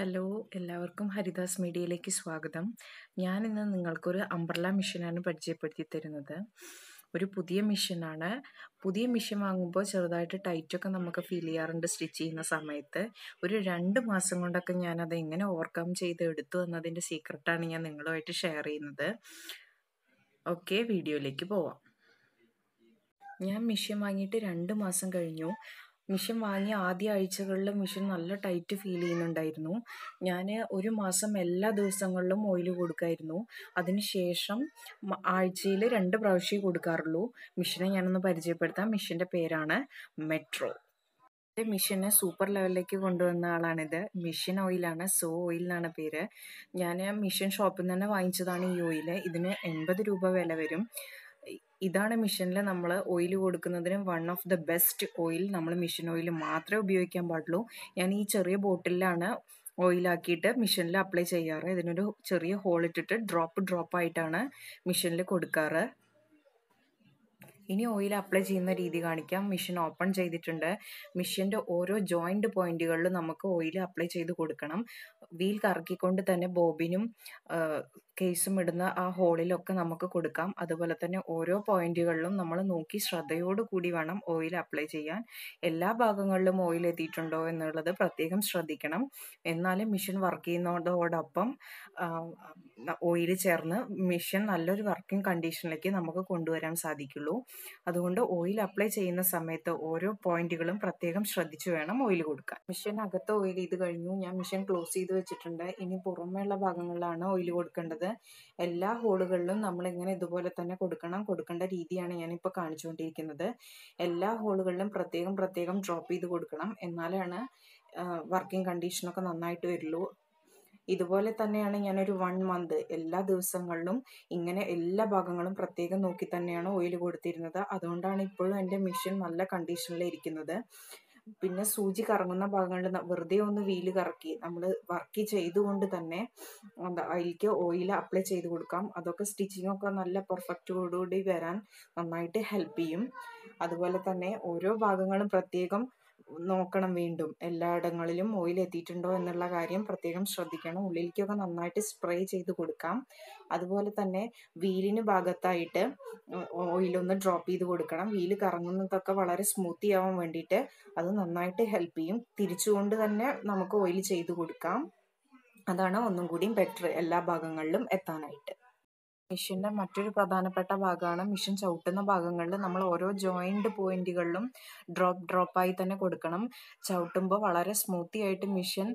hello എല്ലാവർക്കും ഹരിദാസ് മീഡിയയിലേക്ക് സ്വാഗതം ഞാൻ ഇന്ന് നിങ്ങൾക്കൊരു അംബർല മിഷനാണ് പരിചയപ്പെടുത്തി തരുന്നത് ഒരു പുതിയ മിഷനാണ് പുതിയ മിഷൻ വാങ്ങുമ്പോൾ ചെറുതായിട്ട് ടൈറ്റൊക്കെ നമുക്ക് ഫീൽ ചെയ്യാറുണ്ട് സ്റ്റിച്ച് ചെയ്യുന്ന സമയത്ത് ഒരു രണ്ട് മാസം കൊണ്ടൊക്കെ ഞാനത് എങ്ങനെ ഓവർകം ചെയ്ത് എടുത്തു എന്നതിൻ്റെ സീക്രട്ടാണ് ഞാൻ നിങ്ങളുമായിട്ട് ഷെയർ ചെയ്യുന്നത് ഓക്കെ വീഡിയോയിലേക്ക് പോവാം ഞാൻ മിഷൻ വാങ്ങിയിട്ട് രണ്ട് മാസം കഴിഞ്ഞു മിഷൻ വാങ്ങിയ ആദ്യ ആഴ്ചകളിൽ മിഷൻ നല്ല ടൈറ്റ് ഫീൽ ചെയ്യുന്നുണ്ടായിരുന്നു ഞാൻ ഒരു മാസം എല്ലാ ദിവസങ്ങളിലും ഓയിൽ കൊടുക്കായിരുന്നു അതിനുശേഷം ആഴ്ചയിൽ രണ്ട് പ്രാവശ്യം കൊടുക്കാറുള്ളൂ മിഷനെ ഞാനൊന്ന് പരിചയപ്പെടുത്താം മിഷൻ്റെ പേരാണ് മെട്രോ എൻ്റെ മിഷനെ സൂപ്പർ ലെവലിലേക്ക് കൊണ്ടുവന്ന ആളാണിത് മിഷൻ ഓയിലാണ് സോ ഓയിൽ എന്നാണ് പേര് ഞാൻ മിഷൻ ഷോപ്പിൽ നിന്ന് തന്നെ വാങ്ങിച്ചതാണ് ഈ ഓയിൽ ഇതിന് എൺപത് രൂപ വില വരും ഇതാണ് മിഷനിൽ നമ്മൾ ഓയിൽ കൊടുക്കുന്നതിന് one of the best oil നമ്മൾ മിഷൻ ഓയിൽ മാത്രമേ ഉപയോഗിക്കാൻ പാടുള്ളൂ ഞാൻ ഈ ചെറിയ ബോട്ടിലാണ് ഓയിലാക്കിയിട്ട് മിഷനിൽ അപ്ലൈ ചെയ്യാറ് ഇതിനൊരു ചെറിയ ഹോൾ ഇട്ടിട്ട് ഡ്രോപ്പ് ഡ്രോപ്പ് ആയിട്ടാണ് മിഷനിൽ കൊടുക്കാറ് ഇനി ഓയിൽ അപ്ലൈ ചെയ്യുന്ന രീതി കാണിക്കാം മിഷൻ ഓപ്പൺ ചെയ്തിട്ടുണ്ട് മിഷീൻ്റെ ഓരോ ജോയിൻറ്റ് പോയിന്റുകളിലും നമുക്ക് ഓയിൽ അപ്ലൈ ചെയ്ത് കൊടുക്കണം വീൽ കറക്കിക്കൊണ്ട് തന്നെ ബോബിനും കേസും ഇടുന്ന ആ ഹോളിലൊക്കെ നമുക്ക് കൊടുക്കാം അതുപോലെ തന്നെ ഓരോ പോയിന്റുകളിലും നമ്മൾ നോക്കി ശ്രദ്ധയോട് കൂടി വേണം ഓയിൽ അപ്ലൈ ചെയ്യാൻ എല്ലാ ഭാഗങ്ങളിലും ഓയിൽ എത്തിയിട്ടുണ്ടോ എന്നുള്ളത് പ്രത്യേകം ശ്രദ്ധിക്കണം എന്നാലും മിഷൻ വർക്ക് ചെയ്യുന്നതോടൊപ്പം ഓയിൽ ചേർന്ന് മിഷൻ നല്ലൊരു വർക്കിംഗ് കണ്ടീഷനിലേക്ക് നമുക്ക് കൊണ്ടുവരാൻ സാധിക്കുള്ളൂ അതുകൊണ്ട് ഓയിൽ അപ്ലൈ ചെയ്യുന്ന സമയത്ത് ഓരോ പോയിന്റുകളും പ്രത്യേകം ശ്രദ്ധിച്ചു വേണം ഓയിൽ കൊടുക്കാൻ മിഷൻ അകത്ത് ഓയിൽ ചെയ്ത് കഴിഞ്ഞു ഞാൻ മിഷൻ ക്ലോസ് ചെയ്ത് വെച്ചിട്ടുണ്ട് ഇനി പുറമേയുള്ള ഭാഗങ്ങളിലാണ് ഓയിൽ കൊടുക്കേണ്ടത് എല്ലാ ഹോളുകളിലും നമ്മൾ ഇങ്ങനെ ഇതുപോലെ തന്നെ കൊടുക്കണം കൊടുക്കേണ്ട രീതിയാണ് ഞാനിപ്പോൾ കാണിച്ചുകൊണ്ടിരിക്കുന്നത് എല്ലാ ഹോളുകളിലും പ്രത്യേകം പ്രത്യേകം ഡ്രോപ്പ് ചെയ്ത് കൊടുക്കണം എന്നാലാണ് വർക്കിംഗ് കണ്ടീഷനൊക്കെ നന്നായിട്ട് വരുള്ളൂ ഇതുപോലെ തന്നെയാണ് ഞാനൊരു വൺ മന്ത് എല്ലാ ദിവസങ്ങളിലും ഇങ്ങനെ എല്ലാ ഭാഗങ്ങളും പ്രത്യേകം നോക്കി തന്നെയാണ് ഓയിൽ കൊടുത്തിരുന്നത് അതുകൊണ്ടാണ് ഇപ്പോഴും എൻ്റെ മെഷീൻ നല്ല കണ്ടീഷനിൽ ഇരിക്കുന്നത് പിന്നെ സൂചി കറങ്ങുന്ന ഭാഗങ്ങളിൽ വെറുതെ ഒന്ന് വീല് കറക്കി നമ്മൾ വർക്ക് ചെയ്തുകൊണ്ട് തന്നെ എന്താ അതിലേക്ക് ഓയിൽ അപ്ലൈ ചെയ്ത് കൊടുക്കാം അതൊക്കെ സ്റ്റിച്ചിങ്ങൊക്കെ നല്ല പെർഫെക്റ്റോടുകൂടി വരാൻ നന്നായിട്ട് ഹെൽപ്പ് ചെയ്യും അതുപോലെ തന്നെ ഓരോ ഭാഗങ്ങളും പ്രത്യേകം നോക്കണം വീണ്ടും എല്ലായിടങ്ങളിലും ഓയിൽ എത്തിയിട്ടുണ്ടോ എന്നുള്ള കാര്യം പ്രത്യേകം ശ്രദ്ധിക്കണം ഉള്ളിലേക്കൊക്കെ നന്നായിട്ട് സ്പ്രേ ചെയ്ത് കൊടുക്കാം അതുപോലെ തന്നെ വീലിന് ഭാഗത്തായിട്ട് ഓയിലൊന്ന് ഡ്രോപ്പ് ചെയ്ത് കൊടുക്കണം വീല് കറങ്ങുന്നതൊക്കെ വളരെ സ്മൂത്തി ആവാൻ വേണ്ടിയിട്ട് അത് നന്നായിട്ട് ഹെൽപ്പ് ചെയ്യും തിരിച്ചുകൊണ്ട് തന്നെ നമുക്ക് ഓയിൽ ചെയ്ത് കൊടുക്കാം അതാണ് ഒന്നും കൂടിയും ബെറ്റർ എല്ലാ ഭാഗങ്ങളിലും എത്താനായിട്ട് മെഷീൻ്റെ മറ്റൊരു പ്രധാനപ്പെട്ട ഭാഗമാണ് മെഷീൻ ചവിട്ടുന്ന ഭാഗങ്ങളിൽ നമ്മൾ ഓരോ ജോയിൻറ്റ് പോയിന്റുകളിലും ഡ്രോപ്പ് ഡ്രോപ്പായി തന്നെ കൊടുക്കണം ചവിട്ടുമ്പോൾ വളരെ സ്മൂത്തി ആയിട്ട് മെഷീൻ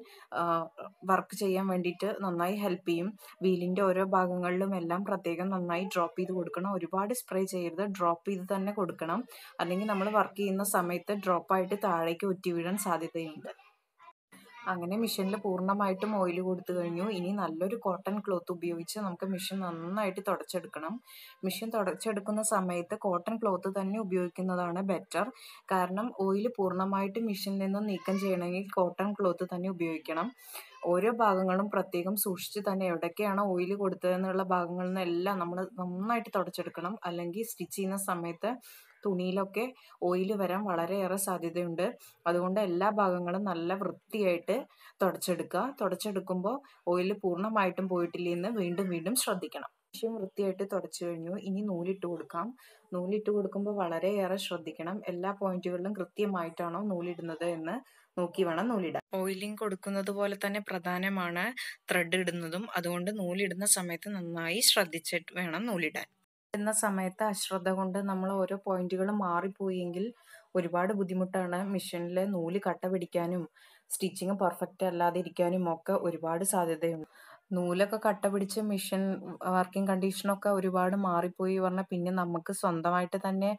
വർക്ക് ചെയ്യാൻ വേണ്ടിയിട്ട് നന്നായി ഹെൽപ്പ് ചെയ്യും വീലിൻ്റെ ഓരോ ഭാഗങ്ങളിലും എല്ലാം പ്രത്യേകം നന്നായി ഡ്രോപ്പ് ചെയ്ത് കൊടുക്കണം ഒരുപാട് സ്പ്രേ ചെയ്യരുത് ഡ്രോപ്പ് ചെയ്ത് തന്നെ കൊടുക്കണം അല്ലെങ്കിൽ നമ്മൾ വർക്ക് ചെയ്യുന്ന സമയത്ത് ഡ്രോപ്പായിട്ട് താഴേക്ക് ഒറ്റി വീഴാൻ സാധ്യതയുണ്ട് അങ്ങനെ മിഷനിൽ പൂർണ്ണമായിട്ടും ഓയിൽ കൊടുത്തു കഴിഞ്ഞു ഇനി നല്ലൊരു കോട്ടൺ ക്ലോത്ത് ഉപയോഗിച്ച് നമുക്ക് മിഷൻ നന്നായിട്ട് തുടച്ചെടുക്കണം മിഷൻ തുടച്ചെടുക്കുന്ന സമയത്ത് കോട്ടൺ ക്ലോത്ത് തന്നെ ഉപയോഗിക്കുന്നതാണ് ബെറ്റർ കാരണം ഓയിൽ പൂർണ്ണമായിട്ട് മിഷനിൽ നിന്നും നീക്കം ചെയ്യണമെങ്കിൽ കോട്ടൺ ക്ലോത്ത് തന്നെ ഉപയോഗിക്കണം ഓരോ ഭാഗങ്ങളും പ്രത്യേകം സൂക്ഷിച്ച് തന്നെ എവിടെയൊക്കെയാണ് ഓയിൽ കൊടുത്തതെന്നുള്ള ഭാഗങ്ങളിൽ നിന്നെല്ലാം നമ്മൾ നന്നായിട്ട് തുടച്ചെടുക്കണം അല്ലെങ്കിൽ സ്റ്റിച്ച് ചെയ്യുന്ന സമയത്ത് തുണിയിലൊക്കെ ഓയിൽ വരാൻ വളരെയേറെ സാധ്യതയുണ്ട് അതുകൊണ്ട് എല്ലാ ഭാഗങ്ങളും നല്ല വൃത്തിയായിട്ട് തുടച്ചെടുക്കുക തുടച്ചെടുക്കുമ്പോൾ ഓയിൽ പൂർണ്ണമായിട്ടും പോയിട്ടില്ലെന്ന് വീണ്ടും വീണ്ടും ശ്രദ്ധിക്കണം ശേഷം വൃത്തിയായിട്ട് തുടച്ചു കഴിഞ്ഞു ഇനി നൂലിട്ട് കൊടുക്കാം നൂലിട്ട് കൊടുക്കുമ്പോൾ വളരെയേറെ ശ്രദ്ധിക്കണം എല്ലാ പോയിന്റുകളിലും കൃത്യമായിട്ടാണോ നൂലിടുന്നത് എന്ന് നോക്കി വേണം നൂലിടാൻ ഓയിലിംഗ് കൊടുക്കുന്നത് പോലെ തന്നെ പ്രധാനമാണ് ത്രെഡ് ഇടുന്നതും അതുകൊണ്ട് നൂലിടുന്ന സമയത്ത് നന്നായി ശ്രദ്ധിച്ചിട്ട് വേണം നൂലിടാൻ ചെയ്യുന്ന സമയത്ത് അശ്രദ്ധ കൊണ്ട് നമ്മൾ ഓരോ പോയിന്റുകൾ മാറിപ്പോയെങ്കിൽ ഒരുപാട് ബുദ്ധിമുട്ടാണ് മെഷീനിൽ നൂല് കട്ട പിടിക്കാനും സ്റ്റിച്ചിങ് പെർഫെക്റ്റ് അല്ലാതെ ഇരിക്കാനും ഒക്കെ ഒരുപാട് സാധ്യതയുണ്ട് നൂലൊക്കെ കട്ട പിടിച്ച് മെഷീൻ വർക്കിംഗ് കണ്ടീഷനൊക്കെ ഒരുപാട് മാറിപ്പോയി പറഞ്ഞാൽ പിന്നെ നമുക്ക് സ്വന്തമായിട്ട് തന്നെ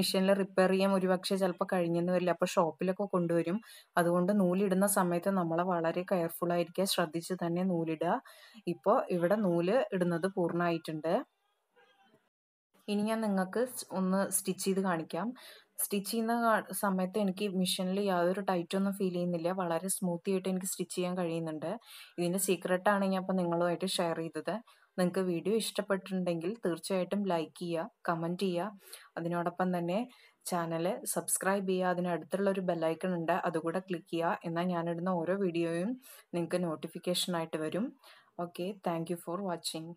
മെഷീനിൽ റിപ്പയർ ചെയ്യാൻ ഒരുപക്ഷെ ചിലപ്പോൾ കഴിഞ്ഞെന്ന് വരില്ല അപ്പോൾ ഷോപ്പിലൊക്കെ കൊണ്ടുവരും അതുകൊണ്ട് നൂലിടുന്ന സമയത്ത് നമ്മൾ വളരെ കെയർഫുൾ ആയിരിക്കുക ശ്രദ്ധിച്ച് തന്നെ നൂലിടുക ഇപ്പോൾ ഇവിടെ നൂല് ഇടുന്നത് പൂർണ്ണമായിട്ടുണ്ട് ഇനി ഞാൻ നിങ്ങൾക്ക് ഒന്ന് സ്റ്റിച്ച് ചെയ്ത് കാണിക്കാം സ്റ്റിച്ച് ചെയ്യുന്ന സമയത്ത് എനിക്ക് മിഷനിൽ യാതൊരു ടൈറ്റൊന്നും ഫീൽ ചെയ്യുന്നില്ല വളരെ സ്മൂത്തി ആയിട്ട് എനിക്ക് സ്റ്റിച്ച് ചെയ്യാൻ കഴിയുന്നുണ്ട് ഇതിൻ്റെ സീക്രട്ടാണ് ഞാൻ ഇപ്പോൾ നിങ്ങളുമായിട്ട് ഷെയർ ചെയ്തത് നിങ്ങൾക്ക് വീഡിയോ ഇഷ്ടപ്പെട്ടിട്ടുണ്ടെങ്കിൽ തീർച്ചയായിട്ടും ലൈക്ക് ചെയ്യുക കമൻറ്റ് ചെയ്യുക അതിനോടൊപ്പം തന്നെ ചാനൽ സബ്സ്ക്രൈബ് ചെയ്യുക അതിനടുത്തുള്ള ഒരു ബെല്ലൈക്കൺ ഉണ്ട് അതുകൂടെ ക്ലിക്ക് ചെയ്യുക എന്നാൽ ഞാനിടുന്ന ഓരോ വീഡിയോയും നിങ്ങൾക്ക് നോട്ടിഫിക്കേഷനായിട്ട് വരും ഓക്കെ താങ്ക് ഫോർ വാച്ചിങ്